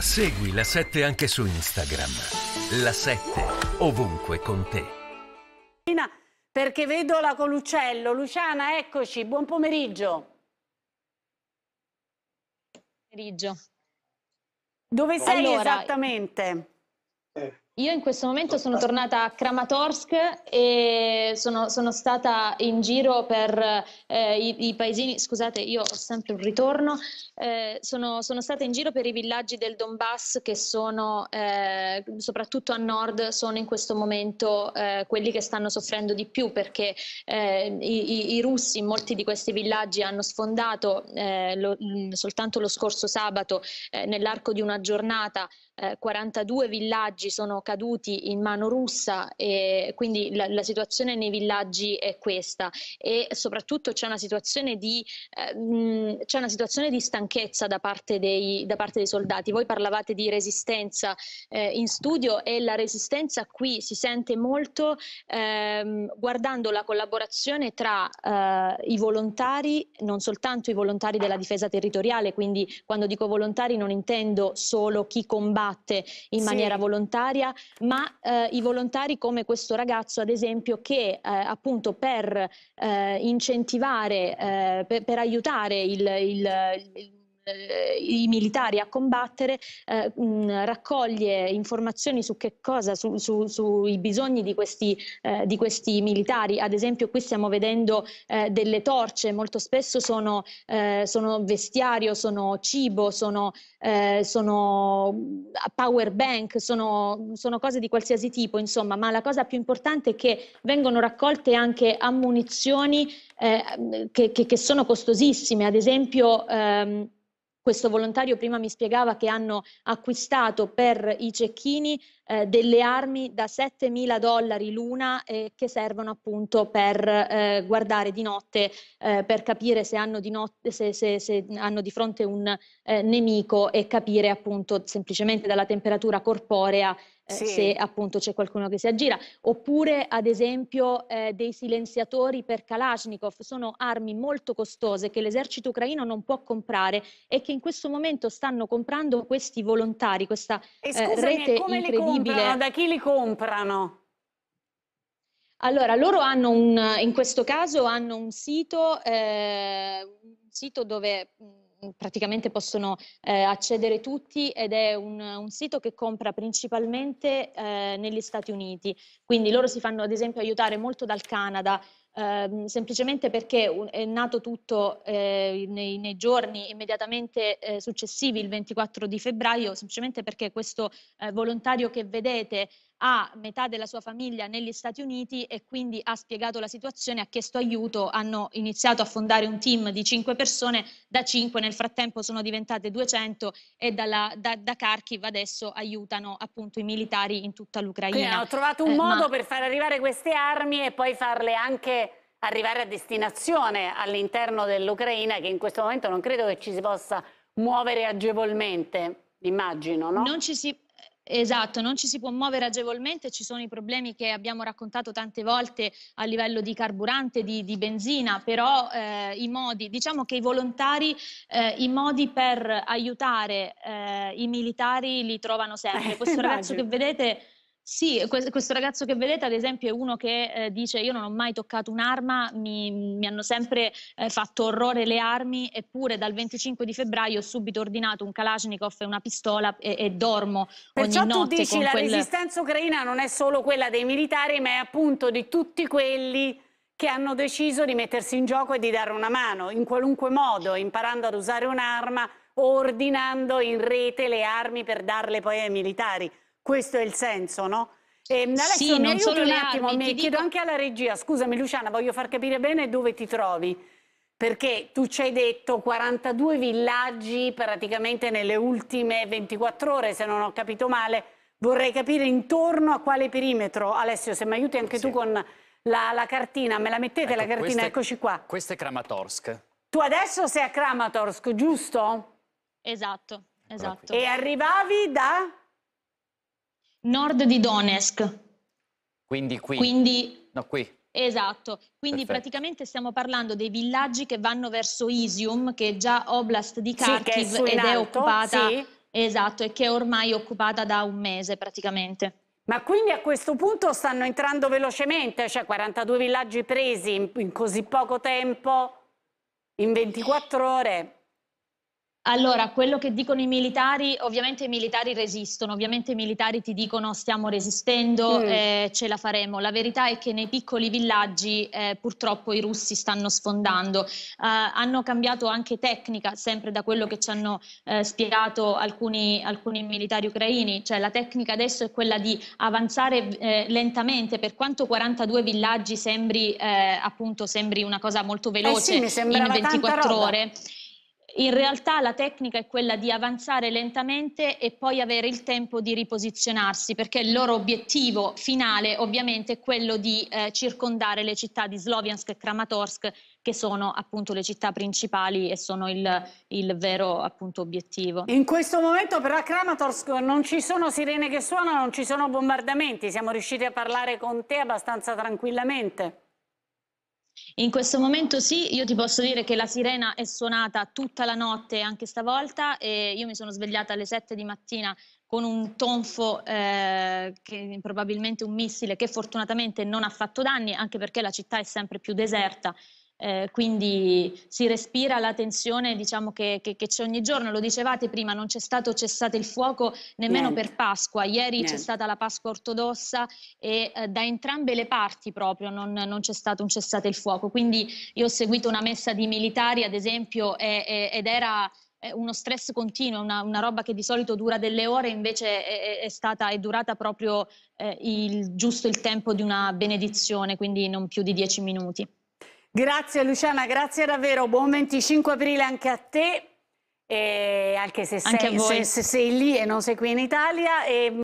Segui la 7 anche su Instagram. La 7 ovunque con te. Perché vedo la con l'uccello. Luciana, eccoci, buon pomeriggio. Buon Pomeriggio. Dove sei allora, esattamente? Eh. Io in questo momento sono tornata a Kramatorsk e sono, sono stata in giro per eh, i, i, paesini, scusate io ho sempre un ritorno, eh, sono, sono, stata in giro per i villaggi del Donbass che sono eh, soprattutto a nord sono in questo momento eh, quelli che stanno soffrendo di più perché eh, i, i, russi in molti di questi villaggi hanno sfondato eh, lo, soltanto lo scorso sabato nell'arco di una giornata 42 villaggi sono caduti in mano russa e quindi la, la situazione nei villaggi è questa e soprattutto c'è una situazione di, eh, mh, una situazione di stanchezza da parte, dei, da parte, dei, soldati. Voi parlavate di resistenza eh, in studio e la resistenza qui si sente molto ehm, guardando la collaborazione tra eh, i volontari, non soltanto i volontari della difesa territoriale, quindi quando dico volontari non intendo solo chi combatte in maniera volontaria, ma eh, i volontari come questo ragazzo ad esempio che eh, appunto per eh, incentivare, eh, per, per, aiutare il, il, il eh, i militari a combattere, eh, mh, raccoglie informazioni su che cosa, su, su, sui bisogni di questi, eh, di questi, militari. Ad esempio qui stiamo vedendo eh, delle torce, molto spesso sono, eh, sono vestiario, sono cibo, sono, eh, sono power bank, sono, sono cose di qualsiasi tipo, insomma, ma la cosa più importante è che vengono raccolte anche ammunizioni eh, che, che, che, sono costosissime, ad esempio ehm, questo volontario prima mi spiegava che hanno acquistato per i cecchini eh, delle armi da 7.000 dollari l'una eh, che servono appunto per eh, guardare di notte, eh, per capire se hanno di, notte, se, se, se hanno di fronte un eh, nemico e capire appunto semplicemente dalla temperatura corporea eh, sì. se appunto c'è qualcuno che si aggira, oppure ad esempio eh, dei silenziatori per Kalashnikov, sono armi molto costose che l'esercito ucraino non può comprare e che in questo momento stanno comprando questi volontari, questa eh, rete come incredibile. Comprano, da chi li comprano? Allora, loro hanno un, in questo caso hanno un sito, eh, un sito dove mm, Mhmm, praticamente possono eh, accedere tutti ed è un, un sito che compra principalmente eh, negli Stati Uniti. Quindi loro si fanno ad esempio aiutare molto dal Canada, ehm, semplicemente perché un, è nato tutto eh, nei, nei, giorni immediatamente eh, successivi, il 24 di febbraio, semplicemente perché questo eh, volontario che vedete ha metà della sua famiglia negli Stati Uniti e quindi ha spiegato la situazione, ha chiesto aiuto, hanno iniziato a fondare un team di cinque persone, da cinque nel frattempo sono diventate 200 e dalla, da, da Kharkiv adesso aiutano appunto i militari in tutta l'Ucraina. Quindi hanno trovato un eh, modo ma... per far arrivare queste armi e poi farle anche arrivare a destinazione all'interno dell'Ucraina che in questo momento non credo che ci si possa muovere agevolmente, immagino, no? Non ci si... Esatto, non ci si può muovere agevolmente, ci sono i problemi che abbiamo raccontato tante volte a livello di carburante, di, di benzina, però eh, i modi, diciamo che i volontari, eh, i modi per aiutare eh, i militari li trovano sempre. Questo ragazzo che vedete sì, questo ragazzo che vedete ad esempio è uno che eh, dice io non ho mai toccato un'arma, mi, mi hanno sempre eh, fatto orrore le armi, eppure dal 25 di febbraio ho subito ordinato un Kalashnikov e una pistola e, e dormo Perciò ogni notte. Perciò tu dici che la quel... resistenza ucraina non è solo quella dei militari ma è appunto di tutti quelli che hanno deciso di mettersi in gioco e di dare una mano in qualunque modo, imparando ad usare un'arma o ordinando in rete le armi per darle poi ai militari. Questo è il senso, no? E, ehm, Alessio, sì, mi non solo un attimo, armi, mi chiedo dico... anche alla regia, scusami Luciana, voglio far capire bene dove ti trovi, perché tu ci hai detto 42 villaggi praticamente nelle ultime 24 ore, se non ho capito male, vorrei capire intorno a quale perimetro, Alessio se mi aiuti anche sì. tu con la, la, cartina, me la mettete ecco, la cartina, queste, eccoci qua. Questo è Kramatorsk. Tu adesso sei a Kramatorsk, giusto? Esatto, esatto. E arrivavi da nord di Donetsk. Quindi qui. Quindi, no, qui. Esatto, quindi Perfetto. praticamente stiamo parlando dei villaggi che vanno verso Isium, che è già oblast di Kharkiv sì, è ed alto, è occupata, sì. esatto, e che è ormai occupata da un mese praticamente. Ma quindi a questo punto stanno entrando velocemente, cioè 42 villaggi presi in, in così poco tempo, in 24 ore? Allora, quello che dicono i militari, ovviamente i militari resistono, ovviamente i militari ti dicono stiamo resistendo, mm. eh, ce la faremo. La verità è che nei piccoli villaggi eh, purtroppo i russi stanno sfondando. Eh, hanno cambiato anche tecnica, sempre da quello che ci hanno eh, spiegato alcuni, alcuni, militari ucraini, cioè la tecnica adesso è quella di avanzare eh, lentamente, per quanto 42 villaggi sembri, eh, appunto, sembri una cosa molto veloce sì, in 24 ore. In realtà la tecnica è quella di avanzare lentamente e poi avere il tempo di riposizionarsi, perché il loro obiettivo finale ovviamente è quello di eh, circondare le città di Sloviansk e Kramatorsk, che sono appunto le città principali e sono il, il vero appunto obiettivo. In questo momento però a Kramatorsk non ci sono sirene che suonano, non ci sono bombardamenti, siamo riusciti a parlare con te abbastanza tranquillamente. In questo momento sì, io ti posso dire che la sirena è suonata tutta la notte anche stavolta e io mi sono svegliata alle 7 di mattina con un tonfo, eh, che, probabilmente un missile, che fortunatamente non ha fatto danni, anche perché la città è sempre più deserta eh, quindi si respira la tensione diciamo, che, che, che, c'è ogni giorno, lo dicevate prima, non c'è stato cessate il fuoco nemmeno Niente. per Pasqua, ieri Niente. c'è stata la Pasqua ortodossa e eh, da entrambe le parti proprio non, non, c'è stato un cessate il fuoco, quindi io ho seguito una messa di militari ad esempio e, e, ed era eh, uno stress continuo, una, una, roba che di solito dura delle ore, invece è, è, stata, è durata proprio eh, il, giusto il tempo di una benedizione, quindi non più di dieci minuti. Grazie Luciana, grazie davvero, buon 25 aprile anche a te, anche, se sei, anche se, se sei lì e non sei qui in Italia. E...